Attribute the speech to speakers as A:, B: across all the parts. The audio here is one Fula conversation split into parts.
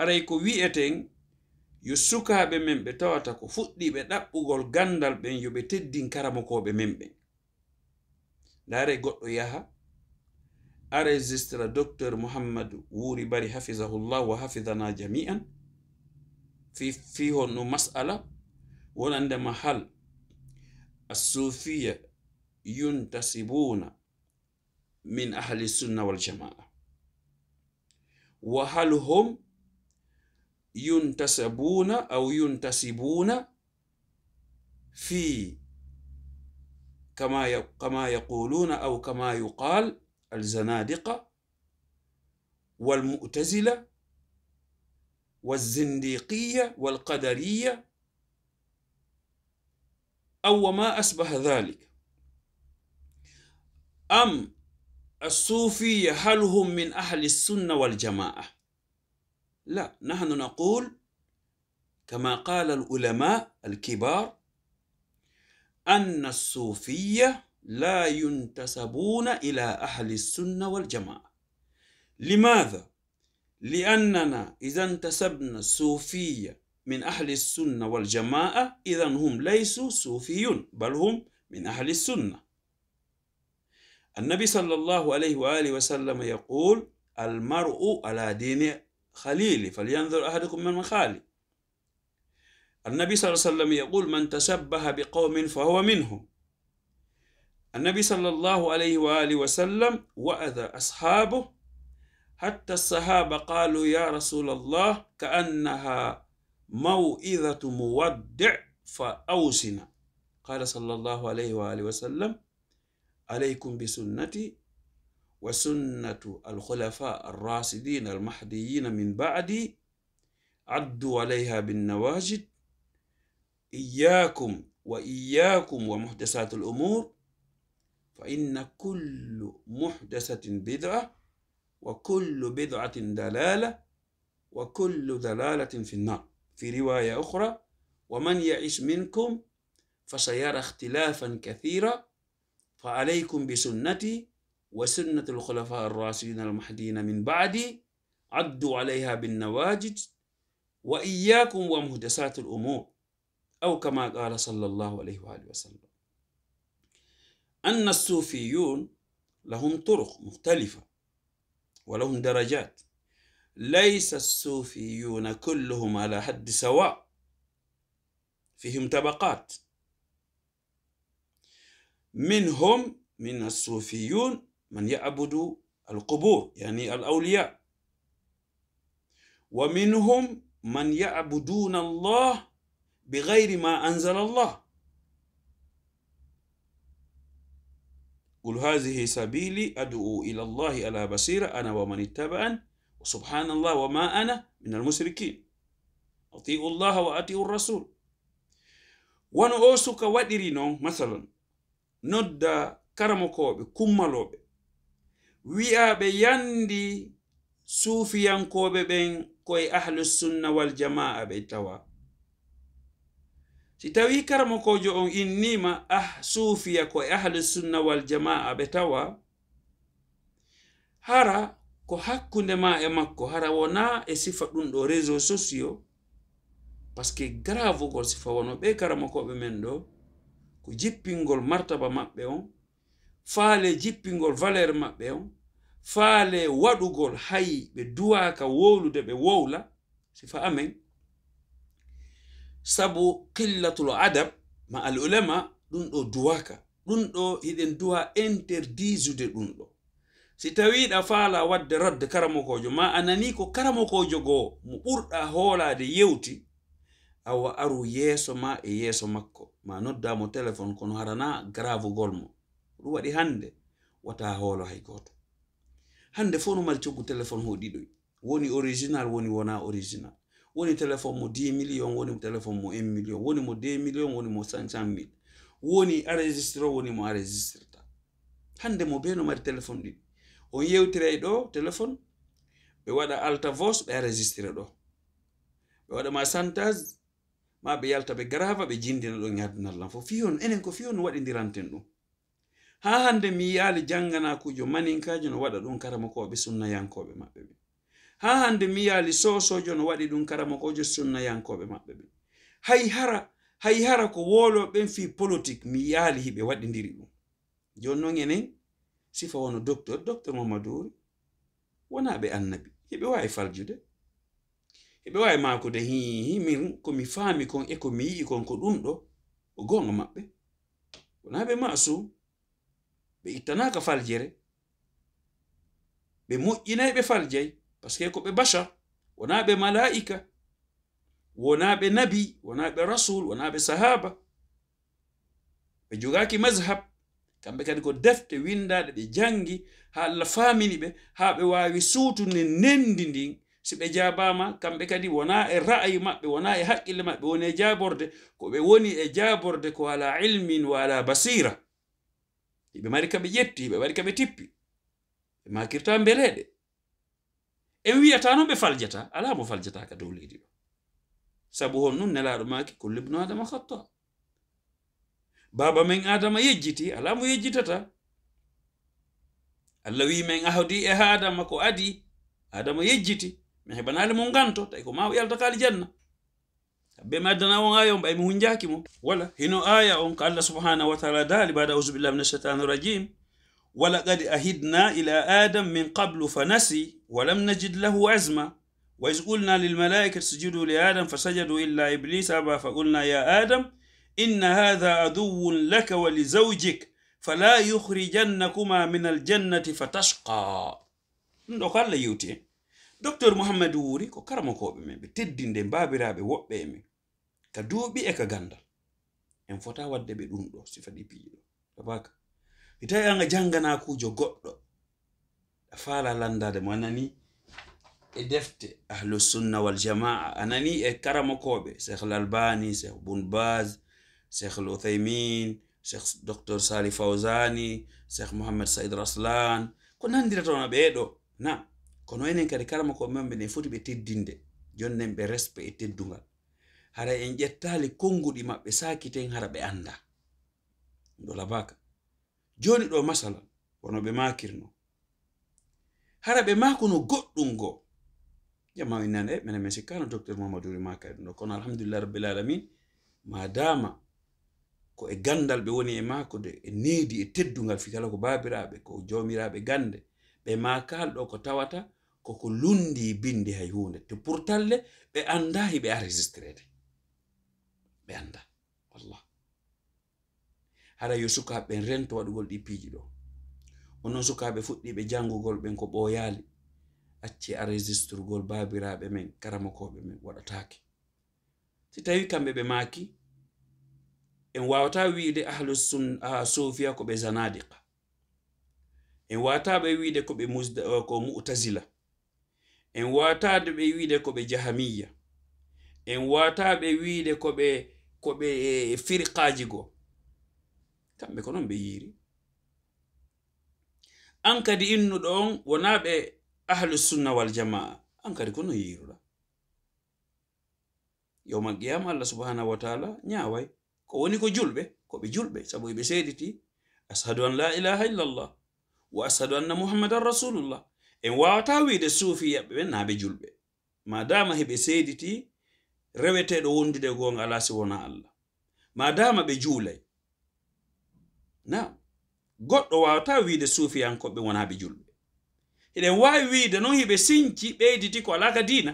A: aray ko wi'eten yo sukaaɓe men ɓe tawata ko fuɗɗiɓe ɗaɓɓugol gandal ɓen yo ɓe teddin karamokoɓe men ɓen ndaare goɗɗo yaha enregistra docteur mouhammadou wuuri bari hafizahullah wa hafizana jami'an fi fi hon ɗum masala wonande mahal assufiya yuntasibuna min ahli sunna waljamaa wa hal hom ينتسبون أو ينتسبون في كما كما يقولون أو كما يقال الزنادقة والمؤتزلة والزنديقية والقدرية أو ما أشبه ذلك أم الصوفية هل هم من أهل السنة والجماعة لا نحن نقول كما قال العلماء الكبار أن الصوفية لا ينتسبون إلى أهل السنة والجماعة لماذا؟ لأننا إذا انتسبنا الصوفية من أهل السنة والجماعة إذا هم ليسوا صوفيون بل هم من أهل السنة النبي صلى الله عليه وآله وسلم يقول المرء على دين خليلي فلينظر أحدكم من مخالي النبي صلى الله عليه وسلم يقول من تشبه بقوم فهو منهم النبي صلى الله عليه وآله وسلم وأذى أصحابه حتى الصحابة قالوا يا رسول الله كأنها موئذة مودع فأوسنا قال صلى الله عليه وآله وسلم عليكم بسنتي وسنة الخلفاء الراشدين المهديين من بعدي عدوا عليها بالنواجد إياكم وإياكم ومحدثات الأمور فإن كل محدثة بدعة وكل بدعة دلالة وكل دلالة في النار في رواية أخرى ومن يعش منكم فسيرى اختلافا كثيرا فعليكم بسنتي وسنة الخلفاء الراشدين المحدين من بعدي عدوا عليها بالنواجد وإياكم ومهدسات الأمور أو كما قال صلى الله عليه وآله وسلم أن الصوفيون لهم طرق مختلفة ولهم درجات ليس الصوفيون كلهم على حد سواء فيهم طبقات منهم من الصوفيون من يعبد القبور يعني الأولياء ومنهم من يعبدون الله بغير ما أنزل الله قل هذه سبيلي أدعو إلى الله على بصيرة أنا ومن اتبعني وسبحان الله وما أنا من المشركين أطيعوا الله وأطيعوا الرسول wano o مثلا waɗirino masalan nodda wi'a ɓe yandi suufiyankoɓe ɓen koye ahlussunna wal jamaa ɓe tawa si tawi karamokojo on innima ah suufiya koye ahlussunna wal jamaa ɓe tawa hara ko hakkunde ma e makko hara wona e sifa ɗum ɗo réseau socio pasque gravogol sifa wono ɓe karamokoɓe men ɗo ko jippingol martaba maɓɓe on faale jippingol valeur maɓɓe on faale waɗugol hay ɓe duwaka wowlude ɓe wowla sifa amen sabu qillatul adab ma al ulama ɗum ɗo duwaka ɗum ɗo hiɗen duwa interdisude ɗum ɗo si tawiɗa faala wadde radde karamokojo ma anani ko karamokojo goo mo ɓurɗa hoolade yewti awa aru yeeso ma e yeeso makko ma noddamo téléphone kono harana gravugol mo ɗum waɗi hannde wata hoolo hay gooto hannde fof no mari coggu téléphone ho ɗiɗoy woni original woni wona original woni téléphone mo 10 million woni téléphone mo 1 million woni mo 2 million woni mo 500 mille woni enregistré woni mo enregistré ta hannde mo be no mari téléphone ɗiɗi on yewtiray e ɗo téléphone ɓe waɗa alta voce ɓe enregistré ɗo ɓe waɗa ma santage ma ɓe yalta ɓe grava ɓe jindina ɗo yaddunallan e fo fihon enen ko fihon no waɗidiranten ɗum ha hande mi yiyali janngana kujo maninkajo no waɗa ɗum karama koɓe sunnayankoɓe maɓɓe ɓe ha hande mi yali sosojo no waɗi ɗum karama kojo sunnayankoɓe maɓɓe ɓe hay hara hay hara ko woloɓen fi politique mi yali hiɓe waɗidiri ɗum joni non enen sifa wono docteur docteur mamadouri wona ɓe annabi hiɓe wawi faljude hiɓe wawi makude hihi min komi faami kon e ko mi yii kon ko ɗum ɗo o gonga maɓɓe wona ɓe masum ɓe ittanaka faljere ɓe moƴƴinay ɓe faljay par ce que ko ɓe bashar wona ɓe mala'ika wona ɓe nabi wona ɓe rasul wona ɓe sahaba ɓe jogaki mazhab kamɓe kadi ko defte windaɗe ɓe jangi ha allah famini ɓe ha ɓe wawi suutude nendi ndin si ɓe jabama kamɓe kadi wona e ra'ayi maɓɓe wona e haqqille maɓɓe woni e jaborde ko ɓe woni e jaborde ko ala ilmin wala basira yiɓe mari kaɓe yetti yiɓe waɗi kaɓe tippi ɓe makirta beleɗe en wiyata noon ɓe faljata ala mo faljata ka dow leydi ɗo sabu hon noon nelaɗo maki kollibno adama hatta baba men adama yejjiti ala mo yejjitata allah wi min ahdi e ha adama ko adi adama yejjiti mi heɓanali mo nganto tawi ko ma o yaltakali janna بما دنا آية أي جاكمو ولا هنا آية أم قال سبحانه وتعالى دال بعد أوزب الله من الشيطان الرجيم قد أهدنا إلى آدم من قبل فنسي ولم نجد له عزمة وإذ قلنا للملائكة سجدوا لآدم فسجدوا إلا إبليس أبا فقلنا يا آدم إن هذا عدو لك ولزوجك فلا يخرجنكما من الجنة فتشقى دكتور محمد allah yewti en docteur mouhammadou wuuri ko karama ka duubi e ka gandal en fota wadde be dum do sifa di piiɗo babaka mi tawi an a janngana kujo goddo a faala landade mo anani e defte sunna wal jamaa anani e karamakoɓe cheikh lalbani cheikh bunbaz cheikh uthaymin cheikh docteur salif fawzani cheikh mohammed said raslan ko nandira be do na kono enen kadi ko mambe ne foti be teddinde jonnen be respe e teddungal hara en ƴettali konnguɗi maɓɓe sakiten hara ɓe anda ɗo labaka joni ɗo masala wono ɓe makirno hara ɓe makuno goɗɗum go jama min nane mena min sikkano docteur mamadouri makari e ɗo kono alhamdulillah rabbil alamin ma dama ko e gandal ɓe woni e mako de e needi e teddugal fikala ko babiraɓe ko jomiraɓe gande ɓe makal ɗo ko tawata koko lundi binde hay hunde to pourtalle ɓe andahi ɓe enregistrede ɓe anda wallah hara yo sukaɓe rento waɗugol ɗipiji ɗo onnon sukaɓe fuɗɗiɓe jangugol ɓen ko ɓoyali acci a registrugol babiraɓe men karamakoɓe men waɗatake si tawi kamɓe ɓe maki en wawata wiide ahlusofia ko ɓe zanadika en wata ɓe wiide ko ɓe ko mutazila en watade ɓe wiide ko ɓe jahamiya en wata ɓe wiide ko ɓe ko be firqaaji go kambe ko non be yiri an kadi innuɗo on wona ahlu sunna wal jamaa an kadi ko no yiiruɗa yowmal qiyama allah subhanahu wa taala ñaaway ko woni ko julɓe ko be julɓe sabu eɓe seediti ashadu an la ilaha illallah wa ashadu anna muhammadan rasulullah en wawata wiide suufiyaɓe ɓen naa ɓe julɓe madama heɓe seediti reweteɗo wondude gonga ala si wona allah madama ɓe juulay na goɗɗo wawata wiide suufiyankoɓe ɓe julɓe eɗen wawi wiide non hiɓe sinci ɓeyditi ko alaka dina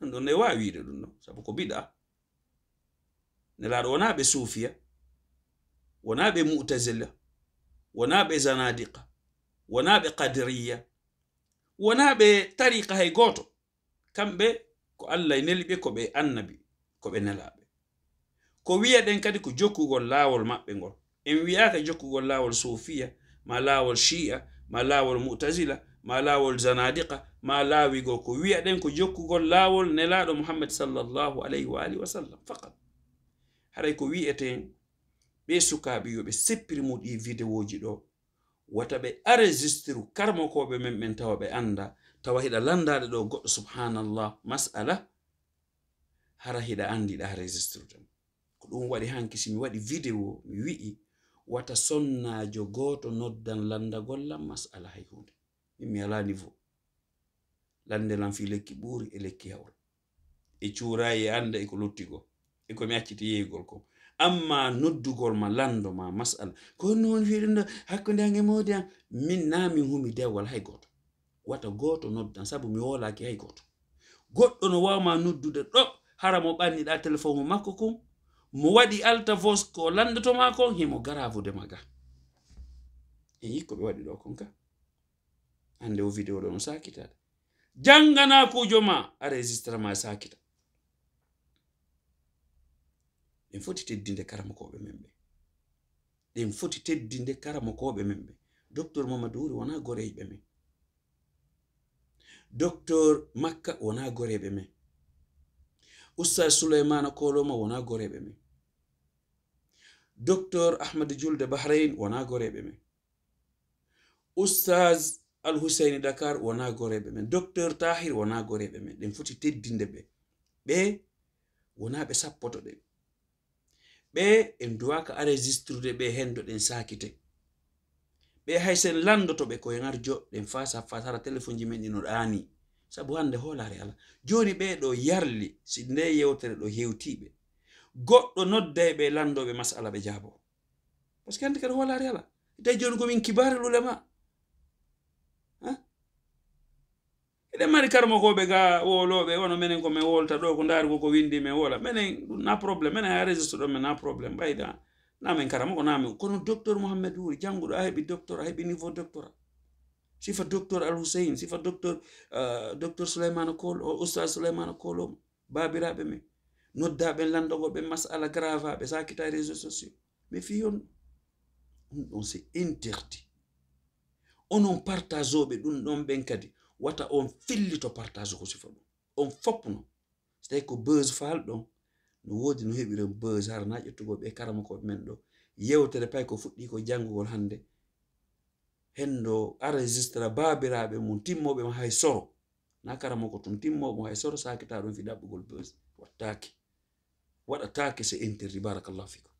A: ɗum ɗon ne wawi wiide ɗum ɗon sabu ko biɗa nelaɗo ɓe suufiya wonaɓe mutazila wonaɓe zanadiqa ɓe kadiriya wonaɓe tariqa hay goto kamɓe ko allah e neli ɓe ko ɓe annabi ko ɓe nelaɓe ko wiyaɗen kadi ko jokkugol laawol maɓɓe ngol en wiyaka jokkugol laawol sofiya ma laawol shi'a ma laawol mutazila ma laawol zanadika ma laawigol ko wiyaɗen ko jokkugol laawol nelaɗo muhammad sallllahu alayhi wa alihi wa sallam faqat haray ko wi'eten ɓe sukaɓe yo ɓe seppirimuɗi videoji ɗo wata ɓe arégistre karmokoɓe men ɓen tawa ɓe anda tawa hiɗa landade ɗo goɗɗo subhanallah masala hara hiɗa andi ɗa régistre tan ko ɗum waɗi hanki simi waɗi vidéo mi wi'i wata sonnajo goto noddan landagollam masala hay hunde min mi yala niveau landelam fi lekki ɓuuri e lekki hawra e curayi e anda e ko luttigo e komi accitiyeyigol kom amma noddugol ma lando ma masala ko noon wirino hakkunde an e modi an min na min humi dewal hay goto wata goto noddan saabu mi wolaki hay goto goɗɗo no wawma noddude ɗo hara mo ɓanniɗa téléphone mo makko kon mo waɗi alta vos ko landotoma kon himo garavude ma ga e yikko ɓe waɗi ɗo kon ka hande o vidéo ɗo no sakitaɗa janganakujo ma a registre ma sakita ɗen foti teddinde karamokoɓe men ɓe ɗen foti teddinde karamokoɓe men ɓe docteur mamadou wuri wona goreyɓe men docteur makka wona goreɓe men ustad souleymana koloma wona goreɓe men docteur ahmadou julde bahrain wona goreɓe men ustad alhusaini dakar wona goreɓe men Doktor tahir wana goreɓe men ɗen foti teddinde be wana wona ɓe sappoto ɗen ɓe en duwaka enregistrude ɓe hendo ɗen sakite ɓe haysen landoto ɓe koyen ar joɗɗen fasa fasara téléphone ji men ɗi no ɗani sabu hande hoolare ala joni ɓe ɗo yarli si nde yewtere ɗo hewtiɓe goɗɗo nodday ɓe landoɓe masala ɓe jaabo par ce que hande kadi hoolare ala day joni komin kibari lulema eɗen mari karmakoɓe ga woloɓe wono minen komin wolta ɗo ko ndaari koko windi min wola minen na probléme minen ha registre ɗo min na probléme ɓayda namin karama ko namin kono docteur mouhammed wuri jannguɗo a heɓi docteur a heɓi niveau doctora sifa docteur al housein sifa docteur uh, ah, docteur souleymana kol oustad souleymana kolom babiraɓe min noddaɓen landogoɓe masala gravaɓe sakita réseaux sociaux mais fi on ɗum ɗon c'est interdit onon partage oɓe ɗum ɗon ɓen kadi watta on fillito partage ko sifa ɗum on foppno so tawi ko bus falɗon no woodi no heɓiren bus harana ƴettugoɓe karama koɓe men ɗo yewtere pay ko fuɗɗi ko janngugol hannde henndo enregistre baabiraaɓe mum timmoɓe ma hay soro na karama ko tum timmoɓe hay soro sakita ɗum fi ɗaɓɓugol bus wattaake waɗataake so interdi barakallahu fikum